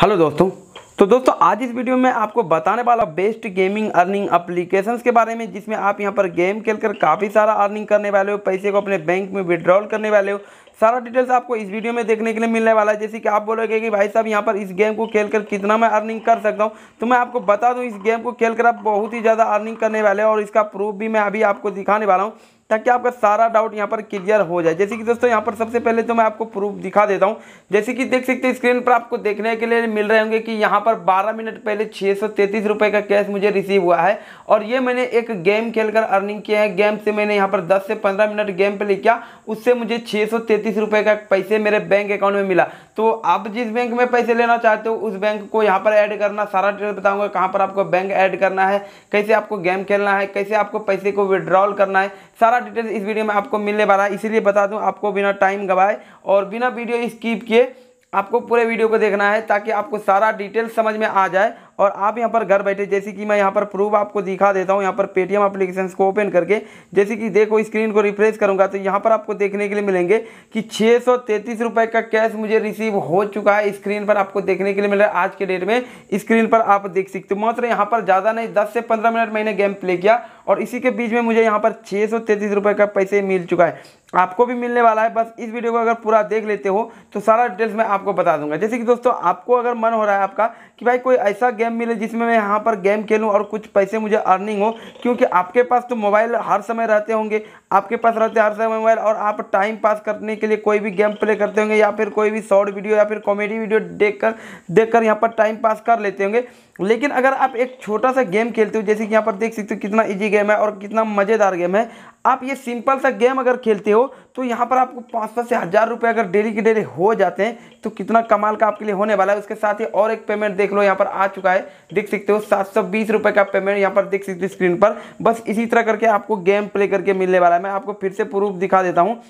hello दोस्तों तो दोस्तों आज इस वीडियो में आपको बताने वाला बेस्ट गेमिंग अर्निंग एप्लीकेशंस के बारे में जिसमें आप यहां पर गेम खेलकर काफ़ी सारा अर्निंग करने वाले हो पैसे को अपने बैंक में विड्रॉल करने वाले हो सारा डिटेल्स आपको इस वीडियो में देखने के लिए मिलने वाला है जैसे कि आप बोलोगे कि भाई साहब यहाँ पर इस गेम को खेल कर कितना मैं अर्निंग कर सकता हूँ तो मैं आपको बता दूँ इस गेम को खेल कर आप बहुत ही ज़्यादा अर्निंग करने वाले हैं और इसका प्रूफ भी मैं अभी आपको दिखाने वाला हूँ ताकि आपका सारा डाउट यहाँ पर क्लियर हो जाए जैसे कि दोस्तों यहाँ पर सबसे पहले तो मैं आपको प्रूफ दिखा देता हूँ जैसे कि देख सकते हैं स्क्रीन पर आपको देखने के लिए मिल रहे होंगे कि यहाँ पर 12 मिनट पहले छः रुपए का कैश मुझे रिसीव हुआ है और ये मैंने एक गेम खेलकर अर्निंग किया है गेम से मैंने यहाँ पर दस से पंद्रह मिनट गेम प्ले किया उससे मुझे छः तैंतीस रुपये का पैसे मेरे बैंक अकाउंट में मिला तो आप जिस बैंक में पैसे लेना चाहते हो उस बैंक को यहाँ पर ऐड करना सारा डिटेल बताऊँगा कहाँ पर आपको बैंक ऐड करना है कैसे आपको गेम खेलना है कैसे आपको पैसे को विड्रॉल करना है सारा डिटेल इस वीडियो में आपको मिलने वाला है इसीलिए बता दूँ आपको बिना टाइम गवाए और बिना वीडियो स्कीप किए आपको पूरे वीडियो को देखना है ताकि आपको सारा डिटेल समझ में आ जाए और आप यहाँ पर घर बैठे जैसे कि मैं यहाँ पर प्रूफ आपको दिखा देता हूँ यहाँ पर पेटीएम अप्लीकेशन को ओपन करके जैसे कि देखो स्क्रीन को रिफ्रेश करूँगा तो यहाँ पर आपको देखने के लिए मिलेंगे कि छः का कैश मुझे रिसीव हो चुका है स्क्रीन पर आपको देखने के लिए मिल रहा है आज के डेट में स्क्रीन पर आप देख सकते हो मात्र यहाँ पर ज़्यादा नहीं दस से पंद्रह मिनट मैंने गेम प्ले किया और इसी के बीच में मुझे यहाँ पर छः सौ तैंतीस रुपये का पैसे मिल चुका है आपको भी मिलने वाला है बस इस वीडियो को अगर पूरा देख लेते हो तो सारा डिटेल्स मैं आपको बता दूंगा जैसे कि दोस्तों आपको अगर मन हो रहा है आपका कि भाई कोई ऐसा गेम मिले जिसमें मैं यहाँ पर गेम खेलूँ और कुछ पैसे मुझे अर्निंग हो क्योंकि आपके पास तो मोबाइल हर समय रहते होंगे आपके पास रहते हर समय मोबाइल और आप टाइम पास करने के लिए कोई भी गेम प्ले करते होंगे या फिर कोई भी शॉर्ट वीडियो या फिर कॉमेडी वीडियो देख कर देख कर यहाँ पर टाइम पास कर लेते होंगे लेकिन अगर आप एक छोटा सा गेम खेलते हो जैसे कि यहाँ पर देख सकते हो कितना ईजी गेम है और कितना मज़ेदार गेम है आप ये सिंपल सा गेम अगर खेलते हो तो यहाँ पर आपको पाँच सौ से हज़ार रुपये अगर डेली के डेली हो जाते हैं तो कितना कमाल का आपके लिए होने वाला है उसके साथ ही और एक पेमेंट देख लो यहाँ पर आ चुका है देख सकते हो सात सौ बीस रुपये का पेमेंट यहाँ पर देख सकते हो स्क्रीन पर बस इसी तरह करके आपको गेम प्ले करके मिलने वाला है मैं आपको फिर से प्रूफ दिखा देता हूँ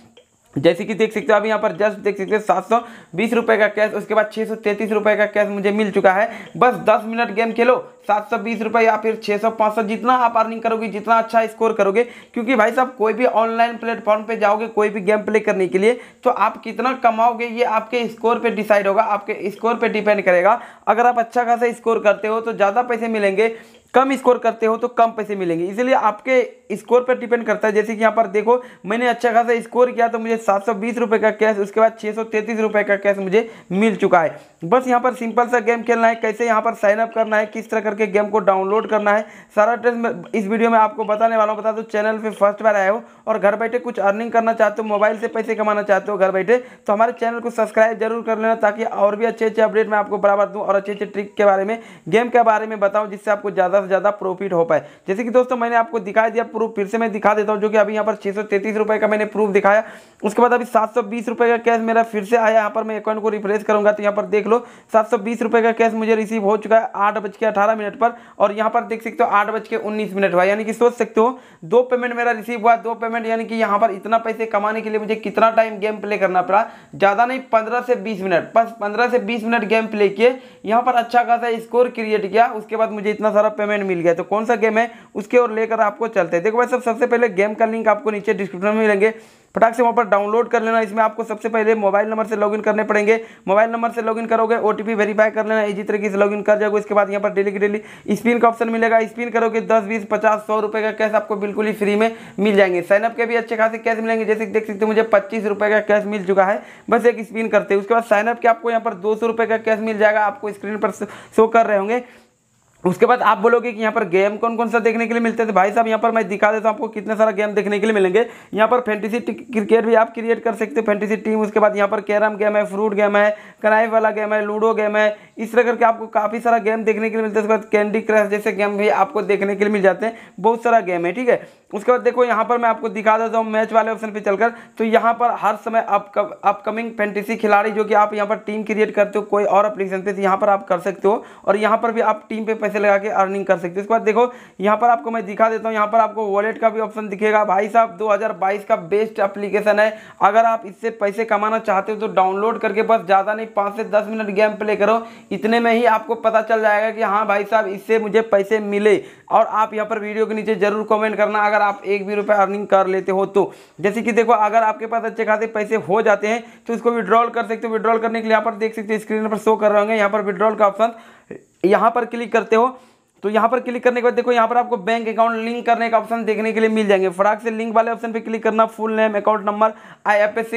जैसे कि देख सकते हो आप यहाँ पर जस्ट देख सकते हो सात सौ बीस रुपये का कैश उसके बाद छः सौ तैंतीस रुपये का कैश मुझे मिल चुका है बस दस मिनट गेम खेलो सात सौ बीस रुपये या फिर छः सौ पाँच सौ जितना आप अर्निंग करोगे जितना अच्छा स्कोर करोगे क्योंकि भाई साहब कोई भी ऑनलाइन प्लेटफॉर्म पे जाओगे कोई भी गेम प्ले करने के लिए तो आप कितना कमाओगे ये आपके स्कोर पर डिसाइड होगा आपके स्कोर पर डिपेंड करेगा अगर आप अच्छा खासा स्कोर करते हो तो ज़्यादा पैसे मिलेंगे कम स्कोर करते हो तो कम पैसे मिलेंगे इसलिए आपके स्कोर पर डिपेंड करता है जैसे कि यहाँ पर देखो मैंने अच्छा खासा स्कोर किया तो मुझे सात सौ का कैश उसके बाद छः सौ का कैश मुझे मिल चुका है बस यहाँ पर सिंपल सा गेम खेलना है कैसे यहाँ पर साइन अप करना है किस तरह करके गेम को डाउनलोड करना है सारा टेस्ट इस वीडियो में आपको बताने वाला हूँ बता दो चैनल पर फर्स्ट बार आए हो और घर बैठे कुछ अर्निंग करना चाहते हो मोबाइल से पैसे कमाना चाहते हो घर बैठे तो हमारे चैनल को सब्सक्राइब जरूर कर लेना ताकि और भी अच्छे अच्छे अपडेट मैं आपको बराबर दूँ और अच्छे अच्छे ट्रिक के बारे में गेम के बारे में बताऊँ जिससे आपको ज़्यादा और ज़्यादा प्रॉफिट हो पाए जैसे कि दोस्तों मैंने आपको दिखाया दिया प्रूफ फिर से मैं दिखा देता हूँ जो कि अभी यहाँ पर छः सौ का मैंने प्रूफ दिखाया उसके बाद अभी सात का कैश मेरा फिर से आया यहाँ पर मैं अकाउंट को रिफ्रेश करूँगा तो यहाँ पर देख लो सात का कैश मुझे रिसीव हो चुका है आठ बज के अठारह मिनट पर और यहाँ पर देख सकते हो आठ बज के उन्नीस मिनट हुआ यानी कि सोच सकते हो दो पेमेंट मेरा रिसीव हुआ दो पेमेंट यानी कि यहाँ पर इतना पैसे कमाने के लिए मुझे कितना टाइम गेम प्ले करना पड़ा ज़्यादा नहीं पंद्रह से बीस मिनट बस पंद्रह से बीस मिनट गेम प्ले किए यहाँ पर अच्छा खासा स्कोर क्रिएट किया उसके बाद मुझे इतना सारा पेमेंट इवेंट मिल गया तो कौन सा गेम है उसके और लेकर आपको चलते हैं देखो भाई सब सबसे पहले गेम का लिंक आपको नीचे डिस्क्रिप्शन में मिलेंगे फटाक से वहाँ पर डाउनलोड कर लेना इसमें आपको सबसे पहले मोबाइल नंबर से लॉगिन करने पड़ेंगे मोबाइल नंबर से लॉगिन करोगे ओ वेरीफाई कर लेना इसी तरीके से लॉगिन कर जाओगे इसके बाद यहाँ पर डेली की डेली स्पिन का ऑप्शन मिलेगा स्पिन करोगे दस बीस पचास सौ रुपये का कैश आपको बिल्कुल ही फ्री में मिल जाएंगे साइनअप के भी अच्छे खासे कैश मिलेंगे जैसे देख सकते हो मुझे पच्चीस का कैश मिल चुका है बस एक स्पिन करते हैं उसके बाद साइनअप के आपको यहाँ पर दो का कैश मिल जाएगा आपको स्क्रीन पर शो कर रहे होंगे उसके बाद आप बोलोगे कि यहाँ पर गेम कौन कौन सा देखने के लिए मिलते थे भाई साहब यहाँ पर मैं दिखा देता हूँ आपको कितने सारा गेम देखने के लिए मिलेंगे यहाँ पर फैंटेसी क्रिकेट भी आप क्रिएट कर सकते हो फैंटीसी टीम उसके बाद यहाँ पर कैरम गेम है फ्रूट गेम है कनाई वाला गेम है लूडो गेम है इस तरह करके आपको काफ़ी सारा गेम देखने के लिए मिलता है उसके बाद कैंडी क्रश जैसे गेम भी आपको देखने के लिए मिल जाते हैं बहुत सारा गेम है ठीक है उसके बाद देखो यहाँ पर मैं आपको दिखा देता हूँ मैच वाले ऑप्शन पे चलकर तो यहाँ पर हर समय अपकमिंग फैंटेसी खिलाड़ी जो कि आप यहाँ पर टीम क्रिएट करते हो कोई और अपलिकेशन पे यहाँ पर आप कर सकते हो और यहाँ पर भी आप टीम पे पैसे लगा के अर्निंग कर सकते हो इसके बाद देखो यहाँ पर आपको मैं दिखा देता हूँ यहाँ पर आपको वॉलेट का भी ऑप्शन दिखेगा भाई साहब दो का बेस्ट अप्लीकेशन है अगर आप इससे पैसे कमाना चाहते हो तो डाउनलोड करके बस ज़्यादा नहीं पाँच से दस मिनट गेम प्ले करो इतने में ही आपको पता चल जाएगा कि हाँ भाई साहब इससे मुझे पैसे मिले और आप यहाँ पर वीडियो के नीचे जरूर कॉमेंट करना अगर अगर आप एक भी रुपया अर्निंग कर लेते हो तो जैसे कि देखो अगर आपके पास अच्छे खासे पैसे हो जाते हैं तो इसको विड्रॉल कर सकते हो विड्रॉल करने के लिए यहाँ पर देख सकते हो स्क्रीन पर शो कर रहे होंगे यहाँ पर विड्रॉल का ऑप्शन यहाँ पर क्लिक करते हो तो यहाँ पर क्लिक करने के बाद देखो यहाँ पर आपको बैंक अकाउंट लिंक करने का ऑप्शन देखने के लिए मिल जाएंगे फराक से लिंक वाले ऑप्शन पर क्लिक करना full name account number I F S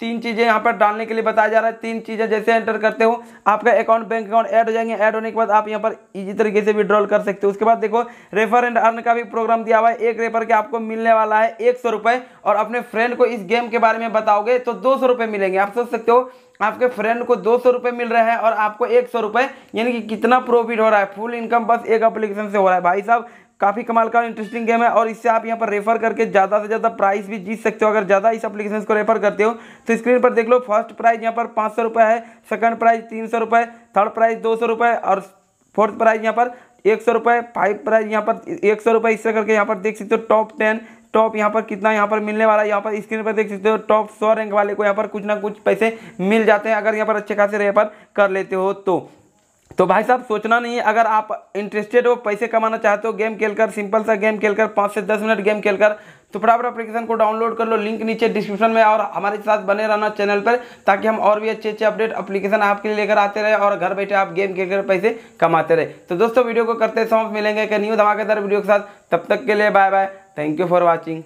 तीन चीज़ें यहाँ पर डालने के लिए बताया जा रहा है तीन चीज़ें जैसे एंटर करते हो आपका अकाउंट बैंक अकाउंट ऐड हो जाएंगे ऐड होने के बाद आप यहाँ पर इजी तरीके से विड्रॉल कर सकते हो उसके बाद देखो रेफर एंड अर्न का भी प्रोग्राम दिया हुआ है एक रेफर के आपको मिलने वाला है एक सौ रुपये और अपने फ्रेंड को इस गेम के बारे में बताओगे तो दो सौ रुपये मिलेंगे आप सोच सकते हो आपके फ्रेंड को दो सौ रुपये मिल रहा है और आपको एक सौ रुपये यानी कि कितना प्रॉफिट हो रहा है फुल इनकम बस एक अप्लीकेशन से हो रहा है भाई साहब काफ़ी कमाल का इंटरेस्टिंग गेम है और इससे आप यहाँ पर रेफर करके ज़्यादा से ज़्यादा प्राइस भी जीत सकते हो अगर ज़्यादा इस अपलीकेशन को रेफर करते हो तो स्क्रीन पर देख लो फर्स्ट प्राइज यहाँ पर पाँच सौ है सेकंड प्राइज तीन सौ थर्ड प्राइज दो सौ और फोर्थ प्राइज यहाँ पर एक सौ रुपये फाइव प्राइज यहाँ पर एक सौ रुपये इससे करके यहाँ पर देख सकते हो टॉप टेन टॉप यहाँ पर कितना यहाँ पर मिलने वाला है यहाँ पर स्क्रीन पर देख सकते हो टॉप सौ रैंक वाले को यहाँ पर कुछ ना कुछ पैसे मिल जाते हैं अगर यहाँ पर अच्छे खासे रेफर पर कर लेते हो तो तो भाई साहब सोचना नहीं है अगर आप इंटरेस्टेड हो पैसे कमाना चाहते हो गेम खेलकर सिंपल सा गेम खेलकर पाँच से दस मिनट गेम खेलकर तो फटाफट एप्लीकेशन को डाउनलोड कर लो लिंक नीचे डिस्क्रिप्शन में और हमारे साथ बने रहना चैनल पर ताकि हम और भी अच्छे अच्छे अपडेट एप्लीकेशन आपके लिए लेकर आते रहे और घर बैठे आप गेम खेलकर पैसे कमाते रहे तो दोस्तों वीडियो को करते समय मिलेंगे एक न्यू धमाकेदार वीडियो के साथ तब तक के लिए bye bye thank you for watching